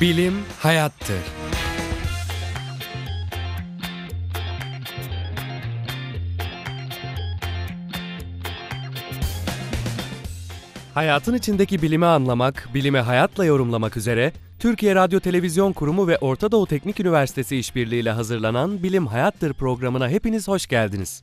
Bilim hayattır. Hayatın içindeki bilimi anlamak, bilimi hayatla yorumlamak üzere Türkiye Radyo Televizyon Kurumu ve Orta Doğu Teknik Üniversitesi işbirliğiyle hazırlanan Bilim Hayattır programına hepiniz hoş geldiniz.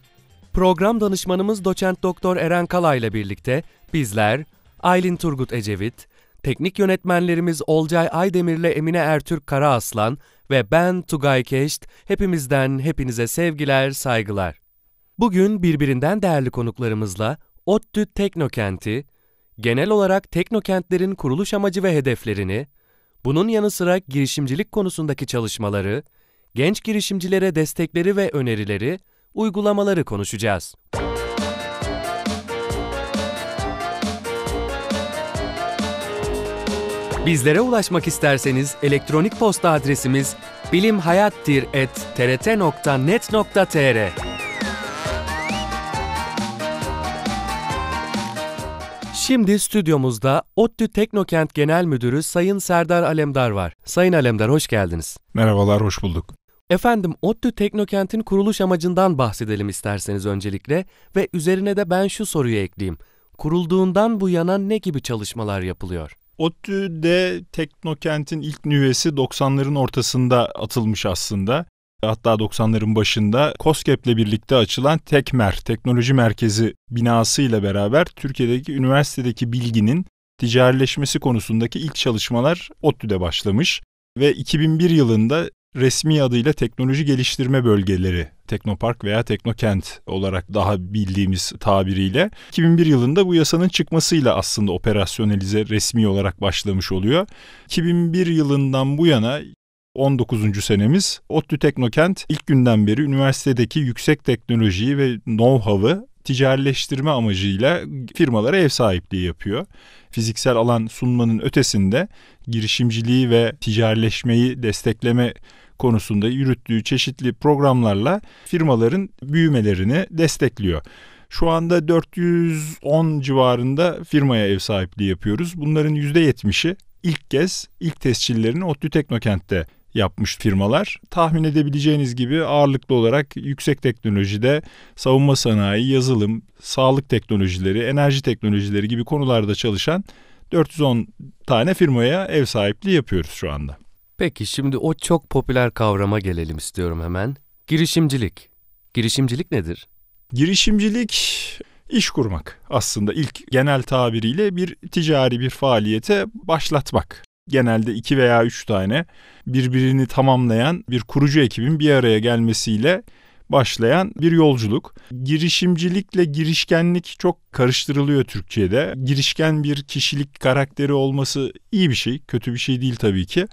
Program danışmanımız doçent doktor Eren Kala ile birlikte bizler Aylin Turgut Ecevit, Teknik yönetmenlerimiz Olcay Aydemir'le Emine Ertürk Karaaslan ve ben Tugay Keşt hepimizden hepinize sevgiler, saygılar. Bugün birbirinden değerli konuklarımızla ODTÜ Teknokenti, genel olarak teknokentlerin kuruluş amacı ve hedeflerini, bunun yanı sıra girişimcilik konusundaki çalışmaları, genç girişimcilere destekleri ve önerileri, uygulamaları konuşacağız. Bizlere ulaşmak isterseniz elektronik posta adresimiz bilimhayattir.trt.net.tr Şimdi stüdyomuzda ODTÜ Teknokent Genel Müdürü Sayın Serdar Alemdar var. Sayın Alemdar hoş geldiniz. Merhabalar, hoş bulduk. Efendim ODTÜ Teknokent'in kuruluş amacından bahsedelim isterseniz öncelikle ve üzerine de ben şu soruyu ekleyeyim. Kurulduğundan bu yana ne gibi çalışmalar yapılıyor? ODTÜ'de Teknokent'in ilk nüvesi 90'ların ortasında atılmış aslında. Hatta 90'ların başında COSGAP'le birlikte açılan TEKMER, Teknoloji Merkezi binasıyla beraber Türkiye'deki üniversitedeki bilginin ticarileşmesi konusundaki ilk çalışmalar ODTÜ'de başlamış ve 2001 yılında resmi adıyla teknoloji geliştirme bölgeleri teknopark veya teknokent olarak daha bildiğimiz tabiriyle 2001 yılında bu yasanın çıkmasıyla aslında operasyonelize resmi olarak başlamış oluyor. 2001 yılından bu yana 19. senemiz ODTÜ Teknokent ilk günden beri üniversitedeki yüksek teknolojiyi ve know-how'ı ticarileştirme amacıyla firmalara ev sahipliği yapıyor. Fiziksel alan sunmanın ötesinde girişimciliği ve ticarileşmeyi destekleme konusunda yürüttüğü çeşitli programlarla firmaların büyümelerini destekliyor. Şu anda 410 civarında firmaya ev sahipliği yapıyoruz. Bunların %70'i ilk kez ilk tescillerini ODTÜ Teknokent'te yapmış firmalar. Tahmin edebileceğiniz gibi ağırlıklı olarak yüksek teknolojide savunma sanayi, yazılım, sağlık teknolojileri, enerji teknolojileri gibi konularda çalışan 410 tane firmaya ev sahipliği yapıyoruz şu anda. Peki şimdi o çok popüler kavrama gelelim istiyorum hemen. Girişimcilik. Girişimcilik nedir? Girişimcilik iş kurmak aslında ilk genel tabiriyle bir ticari bir faaliyete başlatmak. Genelde iki veya üç tane birbirini tamamlayan bir kurucu ekibin bir araya gelmesiyle başlayan bir yolculuk. Girişimcilikle girişkenlik çok karıştırılıyor Türkiye'de. Girişken bir kişilik karakteri olması iyi bir şey, kötü bir şey değil tabii ki.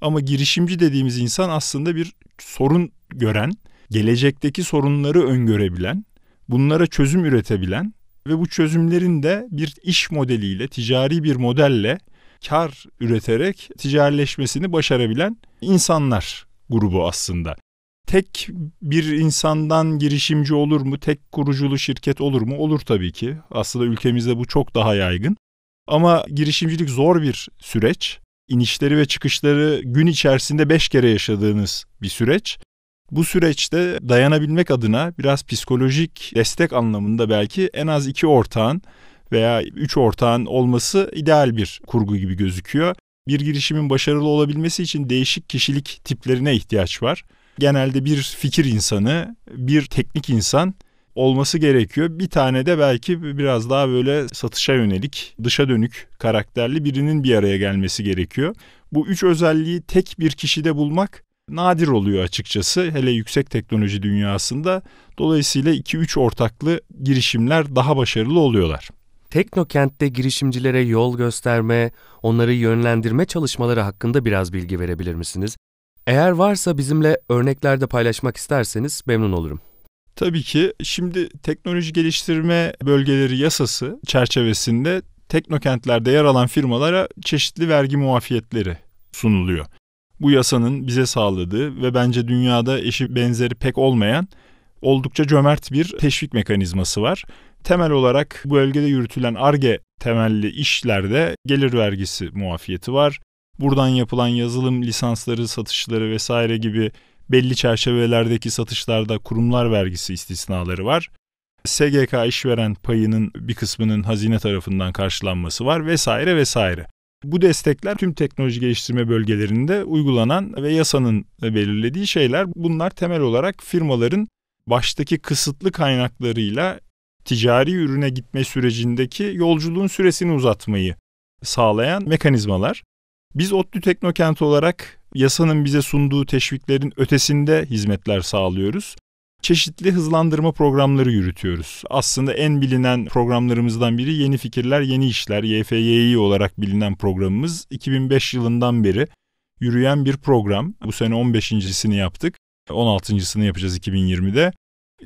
Ama girişimci dediğimiz insan aslında bir sorun gören, gelecekteki sorunları öngörebilen, bunlara çözüm üretebilen ve bu çözümlerin de bir iş modeliyle, ticari bir modelle kar üreterek ticarileşmesini başarabilen insanlar grubu aslında. Tek bir insandan girişimci olur mu? Tek kuruculu şirket olur mu? Olur tabii ki. Aslında ülkemizde bu çok daha yaygın. Ama girişimcilik zor bir süreç inişleri ve çıkışları gün içerisinde beş kere yaşadığınız bir süreç. Bu süreçte dayanabilmek adına biraz psikolojik destek anlamında belki en az iki ortağın veya üç ortağın olması ideal bir kurgu gibi gözüküyor. Bir girişimin başarılı olabilmesi için değişik kişilik tiplerine ihtiyaç var. Genelde bir fikir insanı, bir teknik insan olması gerekiyor. Bir tane de belki biraz daha böyle satışa yönelik, dışa dönük karakterli birinin bir araya gelmesi gerekiyor. Bu üç özelliği tek bir kişide bulmak nadir oluyor açıkçası hele yüksek teknoloji dünyasında. Dolayısıyla 2-3 ortaklı girişimler daha başarılı oluyorlar. Teknokent'te girişimcilere yol gösterme, onları yönlendirme çalışmaları hakkında biraz bilgi verebilir misiniz? Eğer varsa bizimle örneklerde paylaşmak isterseniz memnun olurum. Tabii ki şimdi teknoloji geliştirme bölgeleri yasası çerçevesinde teknokentlerde yer alan firmalara çeşitli vergi muafiyetleri sunuluyor. Bu yasanın bize sağladığı ve bence dünyada eşi benzeri pek olmayan oldukça cömert bir teşvik mekanizması var. Temel olarak bu bölgede yürütülen ARGE temelli işlerde gelir vergisi muafiyeti var. Buradan yapılan yazılım lisansları, satışları vesaire gibi belli çerçevelerdeki satışlarda kurumlar vergisi istisnaları var. SGK işveren payının bir kısmının hazine tarafından karşılanması var vesaire vesaire. Bu destekler tüm teknoloji geliştirme bölgelerinde uygulanan ve yasanın belirlediği şeyler. Bunlar temel olarak firmaların baştaki kısıtlı kaynaklarıyla ticari ürüne gitme sürecindeki yolculuğun süresini uzatmayı sağlayan mekanizmalar. Biz ODTÜ Teknokent olarak yasanın bize sunduğu teşviklerin ötesinde hizmetler sağlıyoruz. Çeşitli hızlandırma programları yürütüyoruz. Aslında en bilinen programlarımızdan biri Yeni Fikirler Yeni İşler YFYİ olarak bilinen programımız 2005 yılından beri yürüyen bir program. Bu sene 15.sini yaptık. 16.sını yapacağız 2020'de.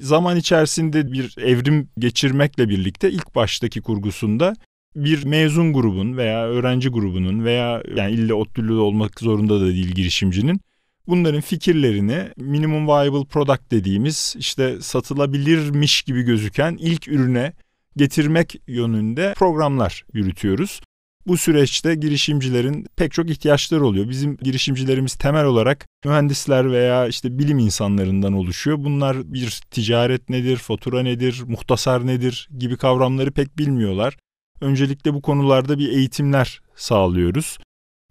Zaman içerisinde bir evrim geçirmekle birlikte ilk baştaki kurgusunda bir mezun grubun veya öğrenci grubunun veya yani illa ODTÜ'lü olmak zorunda da değil girişimcinin bunların fikirlerini minimum viable product dediğimiz işte satılabilirmiş gibi gözüken ilk ürüne getirmek yönünde programlar yürütüyoruz. Bu süreçte girişimcilerin pek çok ihtiyaçları oluyor. Bizim girişimcilerimiz temel olarak mühendisler veya işte bilim insanlarından oluşuyor. Bunlar bir ticaret nedir, fatura nedir, muhtasar nedir gibi kavramları pek bilmiyorlar. Öncelikle bu konularda bir eğitimler sağlıyoruz.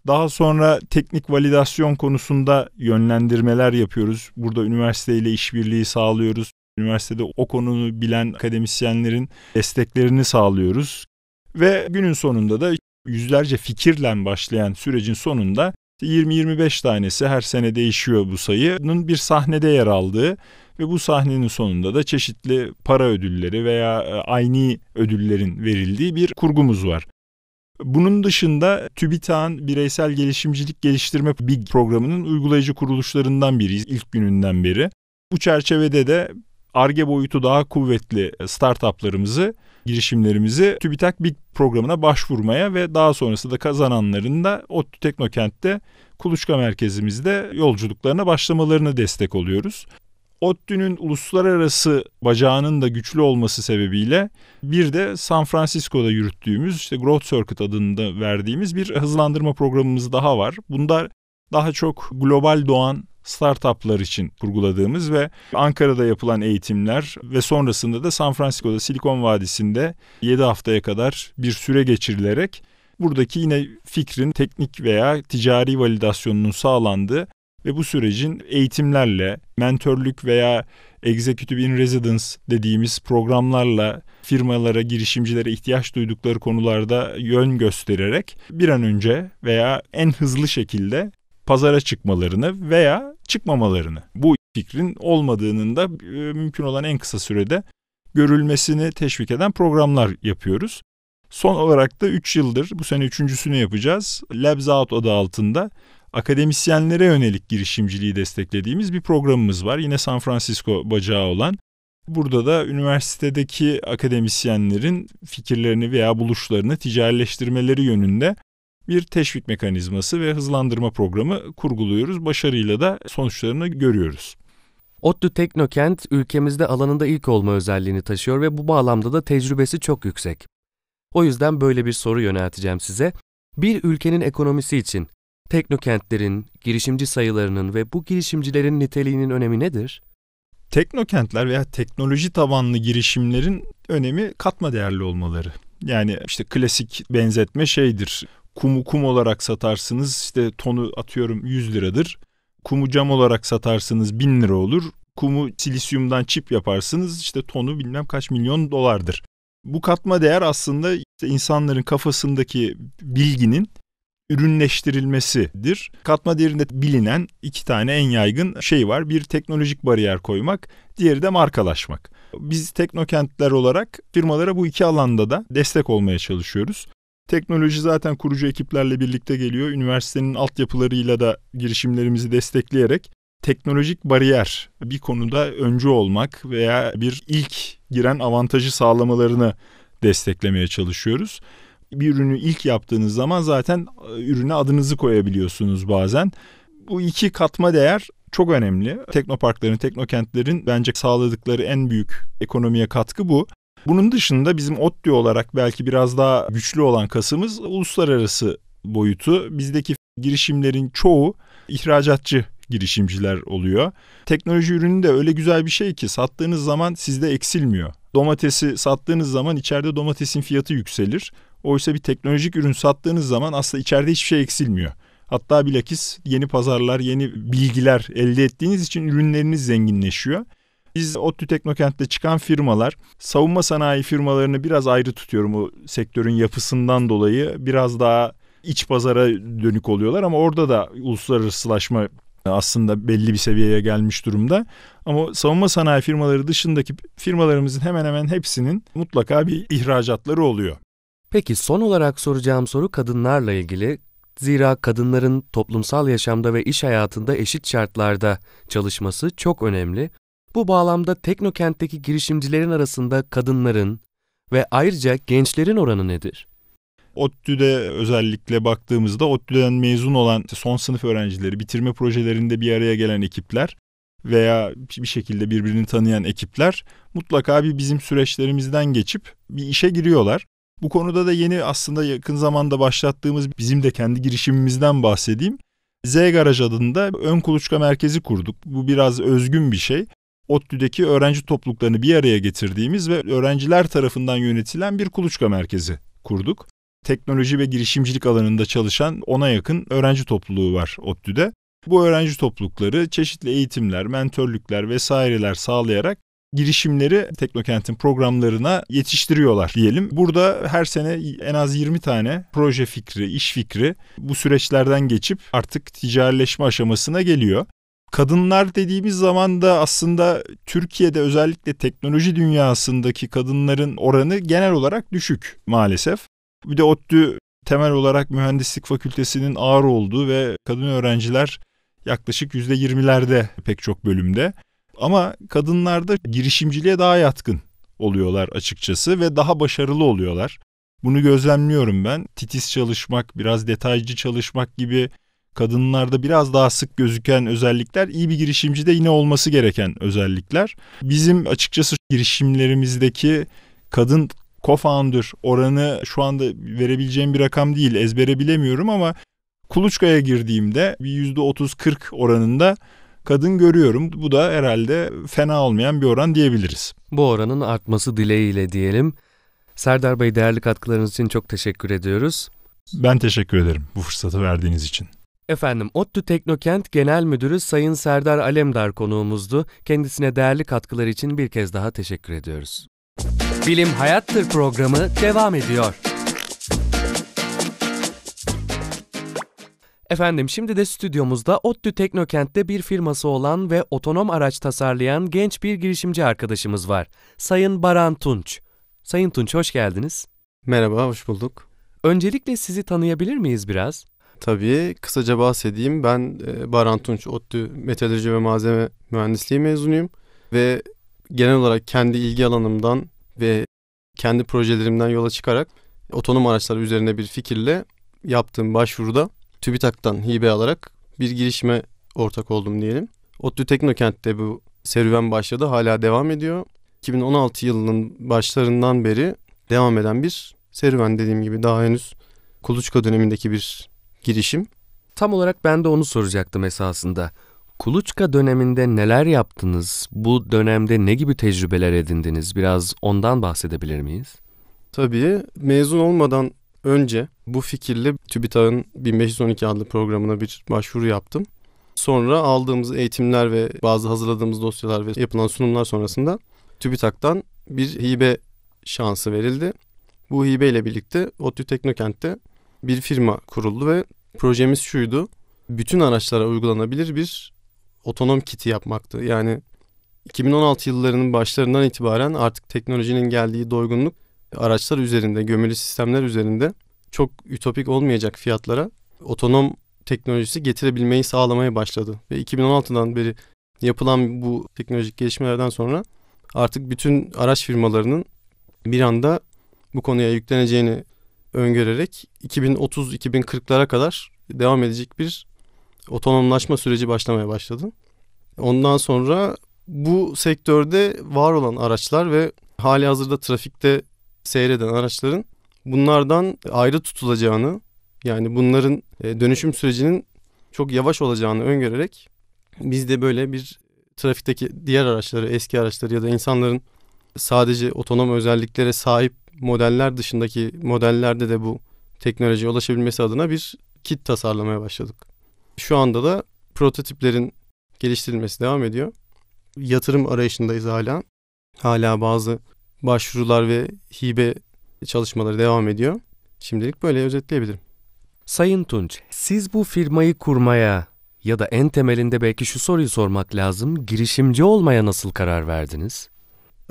Daha sonra teknik validasyon konusunda yönlendirmeler yapıyoruz. Burada üniversiteyle işbirliği sağlıyoruz. Üniversitede o konuyu bilen akademisyenlerin desteklerini sağlıyoruz. Ve günün sonunda da yüzlerce fikirle başlayan sürecin sonunda 20-25 tanesi her sene değişiyor bu sayının bir sahnede yer aldığı ve bu sahnenin sonunda da çeşitli para ödülleri veya e, aynı ödüllerin verildiği bir kurgumuz var. Bunun dışında TÜBİTAK'ın bireysel gelişimcilik geliştirme BIG programının uygulayıcı kuruluşlarından biriyiz ilk gününden beri. Bu çerçevede de ARGE boyutu daha kuvvetli e, startuplarımızı, girişimlerimizi TÜBİTAK BIG programına başvurmaya ve daha sonrasında kazananların da ODTÜ Teknokent'te Kuluçka merkezimizde yolculuklarına başlamalarını destek oluyoruz. ODTÜ'nün uluslararası bacağının da güçlü olması sebebiyle bir de San Francisco'da yürüttüğümüz işte Growth Circuit adında verdiğimiz bir hızlandırma programımız daha var. Bunlar daha çok global doğan startuplar için kurguladığımız ve Ankara'da yapılan eğitimler ve sonrasında da San Francisco'da Silikon Vadisi'nde 7 haftaya kadar bir süre geçirilerek buradaki yine fikrin teknik veya ticari validasyonunun sağlandığı ve bu sürecin eğitimlerle, mentorluk veya executive in residence dediğimiz programlarla firmalara, girişimcilere ihtiyaç duydukları konularda yön göstererek bir an önce veya en hızlı şekilde pazara çıkmalarını veya çıkmamalarını bu fikrin olmadığının da e, mümkün olan en kısa sürede görülmesini teşvik eden programlar yapıyoruz. Son olarak da 3 yıldır bu sene üçüncüsünü yapacağız. Labs Out adı altında akademisyenlere yönelik girişimciliği desteklediğimiz bir programımız var. Yine San Francisco bacağı olan. Burada da üniversitedeki akademisyenlerin fikirlerini veya buluşlarını ticarileştirmeleri yönünde bir teşvik mekanizması ve hızlandırma programı kurguluyoruz. Başarıyla da sonuçlarını görüyoruz. ODTÜ Teknokent ülkemizde alanında ilk olma özelliğini taşıyor ve bu bağlamda da tecrübesi çok yüksek. O yüzden böyle bir soru yönelteceğim size. Bir ülkenin ekonomisi için Teknokentlerin, girişimci sayılarının ve bu girişimcilerin niteliğinin önemi nedir? Teknokentler veya teknoloji tabanlı girişimlerin önemi katma değerli olmaları. Yani işte klasik benzetme şeydir. Kumu kum olarak satarsınız işte tonu atıyorum 100 liradır. Kumu cam olarak satarsınız 1000 lira olur. Kumu silisyumdan çip yaparsınız işte tonu bilmem kaç milyon dolardır. Bu katma değer aslında işte insanların kafasındaki bilginin ürünleştirilmesidir. Katma değerinde bilinen iki tane en yaygın şey var. Bir teknolojik bariyer koymak, diğeri de markalaşmak. Biz teknokentler olarak firmalara bu iki alanda da destek olmaya çalışıyoruz. Teknoloji zaten kurucu ekiplerle birlikte geliyor. Üniversitenin altyapılarıyla da girişimlerimizi destekleyerek teknolojik bariyer bir konuda öncü olmak veya bir ilk giren avantajı sağlamalarını desteklemeye çalışıyoruz bir ürünü ilk yaptığınız zaman zaten e, ürüne adınızı koyabiliyorsunuz bazen. Bu iki katma değer çok önemli. Teknoparkların, teknokentlerin bence sağladıkları en büyük ekonomiye katkı bu. Bunun dışında bizim ODTÜ olarak belki biraz daha güçlü olan kasımız uluslararası boyutu. Bizdeki girişimlerin çoğu ihracatçı girişimciler oluyor. Teknoloji ürünü de öyle güzel bir şey ki sattığınız zaman sizde eksilmiyor. Domatesi sattığınız zaman içeride domatesin fiyatı yükselir. Oysa bir teknolojik ürün sattığınız zaman aslında içeride hiçbir şey eksilmiyor. Hatta bilakis yeni pazarlar, yeni bilgiler elde ettiğiniz için ürünleriniz zenginleşiyor. Biz ODTÜ Teknokent'te çıkan firmalar, savunma sanayi firmalarını biraz ayrı tutuyorum o sektörün yapısından dolayı. Biraz daha iç pazara dönük oluyorlar ama orada da uluslararasılaşma aslında belli bir seviyeye gelmiş durumda. Ama savunma sanayi firmaları dışındaki firmalarımızın hemen hemen hepsinin mutlaka bir ihracatları oluyor. Peki son olarak soracağım soru kadınlarla ilgili. Zira kadınların toplumsal yaşamda ve iş hayatında eşit şartlarda çalışması çok önemli. Bu bağlamda Teknokent'teki girişimcilerin arasında kadınların ve ayrıca gençlerin oranı nedir? ODTÜ'de özellikle baktığımızda ODTÜ'den mezun olan son sınıf öğrencileri, bitirme projelerinde bir araya gelen ekipler veya bir şekilde birbirini tanıyan ekipler mutlaka bir bizim süreçlerimizden geçip bir işe giriyorlar. Bu konuda da yeni aslında yakın zamanda başlattığımız bizim de kendi girişimimizden bahsedeyim. Z Garaj adında ön kuluçka merkezi kurduk. Bu biraz özgün bir şey. ODTÜ'deki öğrenci topluluklarını bir araya getirdiğimiz ve öğrenciler tarafından yönetilen bir kuluçka merkezi kurduk. Teknoloji ve girişimcilik alanında çalışan ona yakın öğrenci topluluğu var ODTÜ'de. Bu öğrenci toplulukları çeşitli eğitimler, mentörlükler vesaireler sağlayarak girişimleri Teknokent'in programlarına yetiştiriyorlar diyelim. Burada her sene en az 20 tane proje fikri, iş fikri bu süreçlerden geçip artık ticarileşme aşamasına geliyor. Kadınlar dediğimiz zaman da aslında Türkiye'de özellikle teknoloji dünyasındaki kadınların oranı genel olarak düşük maalesef. Bir de ODTÜ temel olarak mühendislik fakültesinin ağır olduğu ve kadın öğrenciler yaklaşık %20'lerde pek çok bölümde. Ama kadınlar da girişimciliğe daha yatkın oluyorlar açıkçası ve daha başarılı oluyorlar. Bunu gözlemliyorum ben. Titiz çalışmak, biraz detaycı çalışmak gibi kadınlarda biraz daha sık gözüken özellikler iyi bir girişimcide yine olması gereken özellikler. Bizim açıkçası girişimlerimizdeki kadın co-founder oranı şu anda verebileceğim bir rakam değil ezbere bilemiyorum ama kuluçkaya girdiğimde bir %30-40 oranında kadın görüyorum. Bu da herhalde fena olmayan bir oran diyebiliriz. Bu oranın artması dileğiyle diyelim. Serdar Bey değerli katkılarınız için çok teşekkür ediyoruz. Ben teşekkür ederim bu fırsatı verdiğiniz için. Efendim ODTÜ Teknokent Genel Müdürü Sayın Serdar Alemdar konuğumuzdu. Kendisine değerli katkıları için bir kez daha teşekkür ediyoruz. Bilim Hayattır programı devam ediyor. Efendim şimdi de stüdyomuzda ODTÜ Teknokent'te bir firması olan ve otonom araç tasarlayan genç bir girişimci arkadaşımız var. Sayın Baran Tunç. Sayın Tunç hoş geldiniz. Merhaba, hoş bulduk. Öncelikle sizi tanıyabilir miyiz biraz? Tabii, kısaca bahsedeyim. Ben e, Baran Tunç, ODTÜ Metalurji ve Malzeme Mühendisliği mezunuyum. Ve genel olarak kendi ilgi alanımdan ve kendi projelerimden yola çıkarak otonom araçlar üzerine bir fikirle yaptığım başvuruda TÜBİTAK'tan hibe alarak bir girişime ortak oldum diyelim. ODTÜ Teknokent'te bu serüven başladı. Hala devam ediyor. 2016 yılının başlarından beri devam eden bir serüven dediğim gibi daha henüz Kuluçka dönemindeki bir girişim. Tam olarak ben de onu soracaktım esasında. Kuluçka döneminde neler yaptınız? Bu dönemde ne gibi tecrübeler edindiniz? Biraz ondan bahsedebilir miyiz? Tabii. Mezun olmadan önce bu fikirle TÜBİTAK'ın 1512 adlı programına bir başvuru yaptım. Sonra aldığımız eğitimler ve bazı hazırladığımız dosyalar ve yapılan sunumlar sonrasında TÜBİTAK'tan bir hibe şansı verildi. Bu hibe ile birlikte ODTÜ Teknokent'te bir firma kuruldu ve projemiz şuydu. Bütün araçlara uygulanabilir bir otonom kiti yapmaktı. Yani 2016 yıllarının başlarından itibaren artık teknolojinin geldiği doygunluk araçlar üzerinde, gömülü sistemler üzerinde çok ütopik olmayacak fiyatlara otonom teknolojisi getirebilmeyi sağlamaya başladı. Ve 2016'dan beri yapılan bu teknolojik gelişmelerden sonra artık bütün araç firmalarının bir anda bu konuya yükleneceğini öngörerek 2030-2040'lara kadar devam edecek bir otonomlaşma süreci başlamaya başladı. Ondan sonra bu sektörde var olan araçlar ve hali hazırda trafikte seyreden araçların bunlardan ayrı tutulacağını yani bunların e, dönüşüm sürecinin çok yavaş olacağını öngörerek biz de böyle bir trafikteki diğer araçları, eski araçları ya da insanların sadece otonom özelliklere sahip modeller dışındaki modellerde de bu teknolojiye ulaşabilmesi adına bir kit tasarlamaya başladık. Şu anda da prototiplerin geliştirilmesi devam ediyor. Yatırım arayışındayız hala. Hala bazı başvurular ve hibe çalışmaları devam ediyor. Şimdilik böyle özetleyebilirim. Sayın Tunç, siz bu firmayı kurmaya ya da en temelinde belki şu soruyu sormak lazım. Girişimci olmaya nasıl karar verdiniz?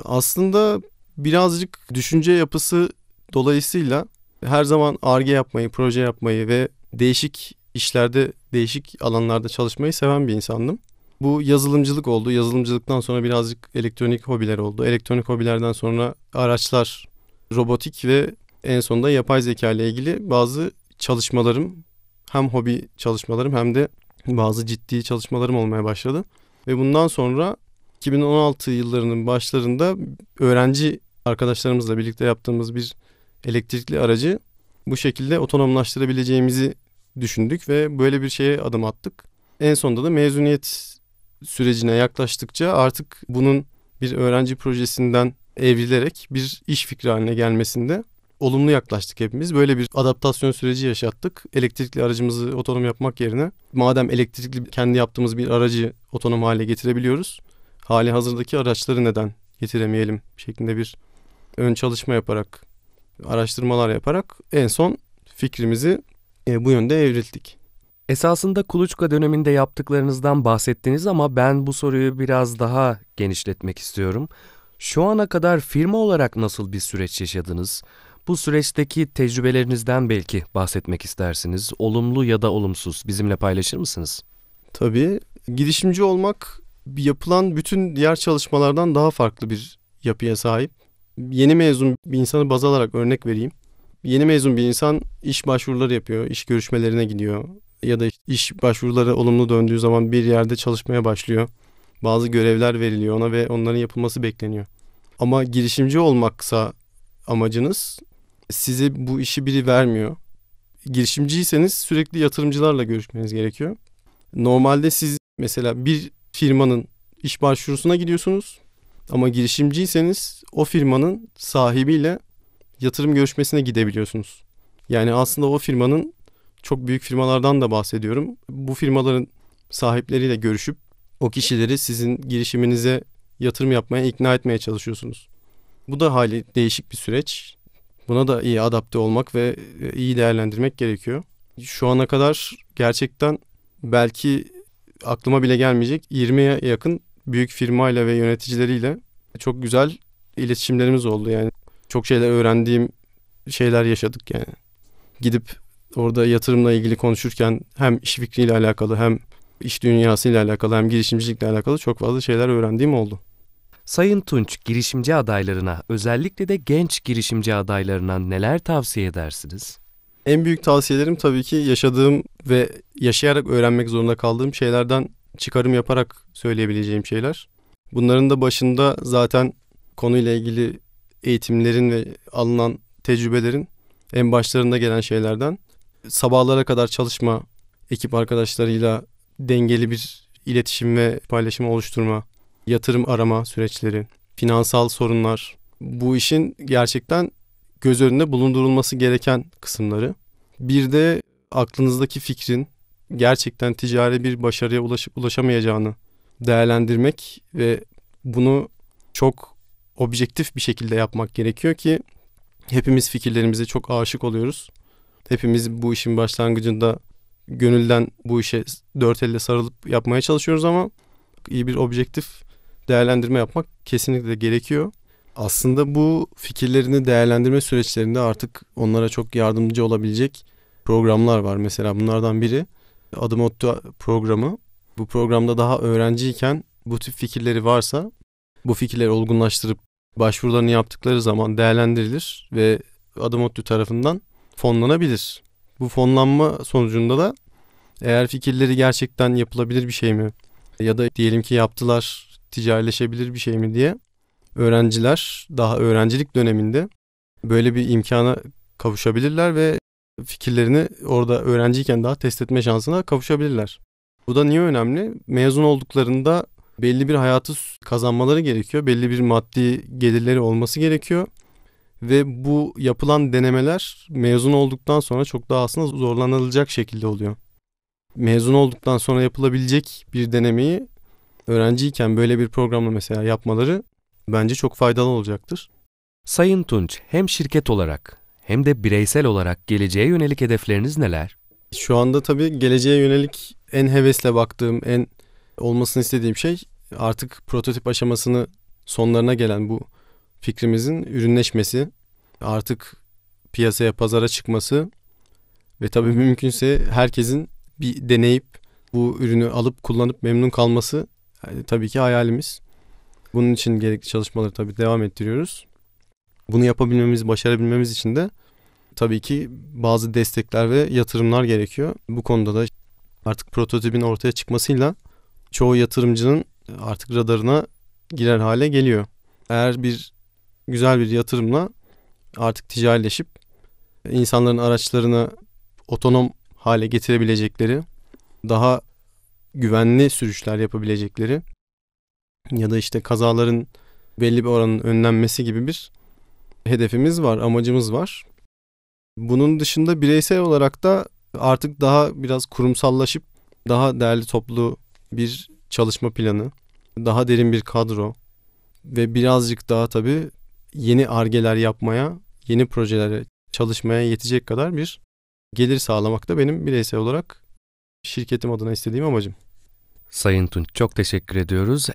Aslında birazcık düşünce yapısı dolayısıyla her zaman arge yapmayı, proje yapmayı ve değişik işlerde, değişik alanlarda çalışmayı seven bir insandım. Bu yazılımcılık oldu. Yazılımcılıktan sonra birazcık elektronik hobiler oldu. Elektronik hobilerden sonra araçlar, robotik ve en sonunda yapay zeka ile ilgili bazı çalışmalarım hem hobi çalışmalarım hem de bazı ciddi çalışmalarım olmaya başladı. Ve bundan sonra 2016 yıllarının başlarında öğrenci arkadaşlarımızla birlikte yaptığımız bir elektrikli aracı bu şekilde otonomlaştırabileceğimizi düşündük ve böyle bir şeye adım attık. En sonunda da mezuniyet sürecine yaklaştıkça artık bunun bir öğrenci projesinden evrilerek bir iş fikri haline gelmesinde olumlu yaklaştık hepimiz. Böyle bir adaptasyon süreci yaşattık. Elektrikli aracımızı otonom yapmak yerine madem elektrikli kendi yaptığımız bir aracı otonom hale getirebiliyoruz. Hali hazırdaki araçları neden getiremeyelim şeklinde bir ön çalışma yaparak, araştırmalar yaparak en son fikrimizi e, bu yönde evrildik. Esasında kuluçka döneminde yaptıklarınızdan bahsettiniz ama ben bu soruyu biraz daha genişletmek istiyorum. Şu ana kadar firma olarak nasıl bir süreç yaşadınız? Bu süreçteki tecrübelerinizden belki bahsetmek istersiniz. Olumlu ya da olumsuz bizimle paylaşır mısınız? Tabii. Girişimci olmak yapılan bütün diğer çalışmalardan daha farklı bir yapıya sahip. Yeni mezun bir insanı baz alarak örnek vereyim. Yeni mezun bir insan iş başvuruları yapıyor, iş görüşmelerine gidiyor, ya da iş başvuruları olumlu döndüğü zaman bir yerde çalışmaya başlıyor. Bazı görevler veriliyor ona ve onların yapılması bekleniyor. Ama girişimci olmaksa amacınız size bu işi biri vermiyor. Girişimciyseniz sürekli yatırımcılarla görüşmeniz gerekiyor. Normalde siz mesela bir firmanın iş başvurusuna gidiyorsunuz ama girişimciyseniz o firmanın sahibiyle yatırım görüşmesine gidebiliyorsunuz. Yani aslında o firmanın çok büyük firmalardan da bahsediyorum. Bu firmaların sahipleriyle görüşüp o kişileri sizin girişiminize yatırım yapmaya ikna etmeye çalışıyorsunuz. Bu da hali değişik bir süreç. Buna da iyi adapte olmak ve e, iyi değerlendirmek gerekiyor. Şu ana kadar gerçekten belki aklıma bile gelmeyecek 20'ye yakın büyük firmayla ve yöneticileriyle çok güzel iletişimlerimiz oldu yani. Çok şeyler öğrendiğim şeyler yaşadık yani. Gidip Orada yatırımla ilgili konuşurken hem iş fikriyle alakalı hem iş dünyasıyla alakalı hem girişimcilikle alakalı çok fazla şeyler öğrendiğim oldu. Sayın Tunç, girişimci adaylarına, özellikle de genç girişimci adaylarına neler tavsiye edersiniz? En büyük tavsiyelerim tabii ki yaşadığım ve yaşayarak öğrenmek zorunda kaldığım şeylerden çıkarım yaparak söyleyebileceğim şeyler. Bunların da başında zaten konuyla ilgili eğitimlerin ve alınan tecrübelerin en başlarında gelen şeylerden sabahlara kadar çalışma, ekip arkadaşlarıyla dengeli bir iletişim ve paylaşım oluşturma, yatırım arama süreçleri, finansal sorunlar. Bu işin gerçekten göz önünde bulundurulması gereken kısımları. Bir de aklınızdaki fikrin gerçekten ticari bir başarıya ulaşıp ulaşamayacağını değerlendirmek ve bunu çok objektif bir şekilde yapmak gerekiyor ki hepimiz fikirlerimize çok aşık oluyoruz hepimiz bu işin başlangıcında gönülden bu işe dört elle sarılıp yapmaya çalışıyoruz ama iyi bir objektif değerlendirme yapmak kesinlikle gerekiyor. Aslında bu fikirlerini değerlendirme süreçlerinde artık onlara çok yardımcı olabilecek programlar var. Mesela bunlardan biri Adım Ottu programı. Bu programda daha öğrenciyken bu tip fikirleri varsa bu fikirleri olgunlaştırıp başvurularını yaptıkları zaman değerlendirilir ve Adım Ottu tarafından fonlanabilir. Bu fonlanma sonucunda da eğer fikirleri gerçekten yapılabilir bir şey mi ya da diyelim ki yaptılar ticarileşebilir bir şey mi diye öğrenciler daha öğrencilik döneminde böyle bir imkana kavuşabilirler ve fikirlerini orada öğrenciyken daha test etme şansına kavuşabilirler. Bu da niye önemli? Mezun olduklarında belli bir hayatı kazanmaları gerekiyor. Belli bir maddi gelirleri olması gerekiyor ve bu yapılan denemeler mezun olduktan sonra çok daha aslında zorlanılacak şekilde oluyor. Mezun olduktan sonra yapılabilecek bir denemeyi öğrenciyken böyle bir programla mesela yapmaları bence çok faydalı olacaktır. Sayın Tunç, hem şirket olarak hem de bireysel olarak geleceğe yönelik hedefleriniz neler? Şu anda tabii geleceğe yönelik en hevesle baktığım, en olmasını istediğim şey artık prototip aşamasını sonlarına gelen bu fikrimizin ürünleşmesi, artık piyasaya, pazara çıkması ve tabii mümkünse herkesin bir deneyip bu ürünü alıp kullanıp memnun kalması yani e, tabii ki hayalimiz. Bunun için gerekli çalışmaları tabii devam ettiriyoruz. Bunu yapabilmemiz, başarabilmemiz için de tabii ki bazı destekler ve yatırımlar gerekiyor. Bu konuda da artık prototipin ortaya çıkmasıyla çoğu yatırımcının artık radarına girer hale geliyor. Eğer bir güzel bir yatırımla artık ticarileşip insanların araçlarını otonom hale getirebilecekleri, daha güvenli sürüşler yapabilecekleri ya da işte kazaların belli bir oranın önlenmesi gibi bir hedefimiz var, amacımız var. Bunun dışında bireysel olarak da artık daha biraz kurumsallaşıp daha değerli toplu bir çalışma planı, daha derin bir kadro ve birazcık daha tabii yeni argeler yapmaya, yeni projelere çalışmaya yetecek kadar bir gelir sağlamak da benim bireysel olarak şirketim adına istediğim amacım. Sayın Tunç çok teşekkür ediyoruz.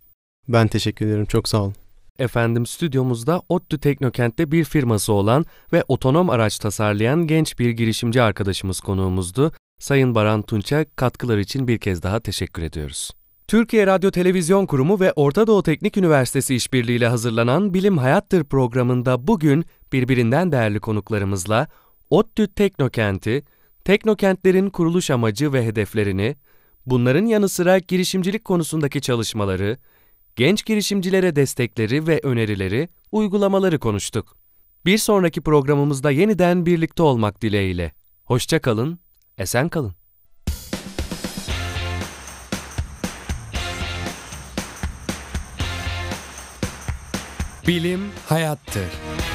Ben teşekkür ederim. Çok sağ olun. Efendim stüdyomuzda ODTÜ Teknokent'te bir firması olan ve otonom araç tasarlayan genç bir girişimci arkadaşımız konuğumuzdu. Sayın Baran Tunç'a katkıları için bir kez daha teşekkür ediyoruz. Türkiye Radyo Televizyon Kurumu ve Orta Doğu Teknik Üniversitesi işbirliğiyle hazırlanan Bilim Hayattır programında bugün birbirinden değerli konuklarımızla ODTÜ Teknokenti, teknokentlerin kuruluş amacı ve hedeflerini, bunların yanı sıra girişimcilik konusundaki çalışmaları, genç girişimcilere destekleri ve önerileri, uygulamaları konuştuk. Bir sonraki programımızda yeniden birlikte olmak dileğiyle. Hoşça kalın, esen kalın. Bilim hayattır.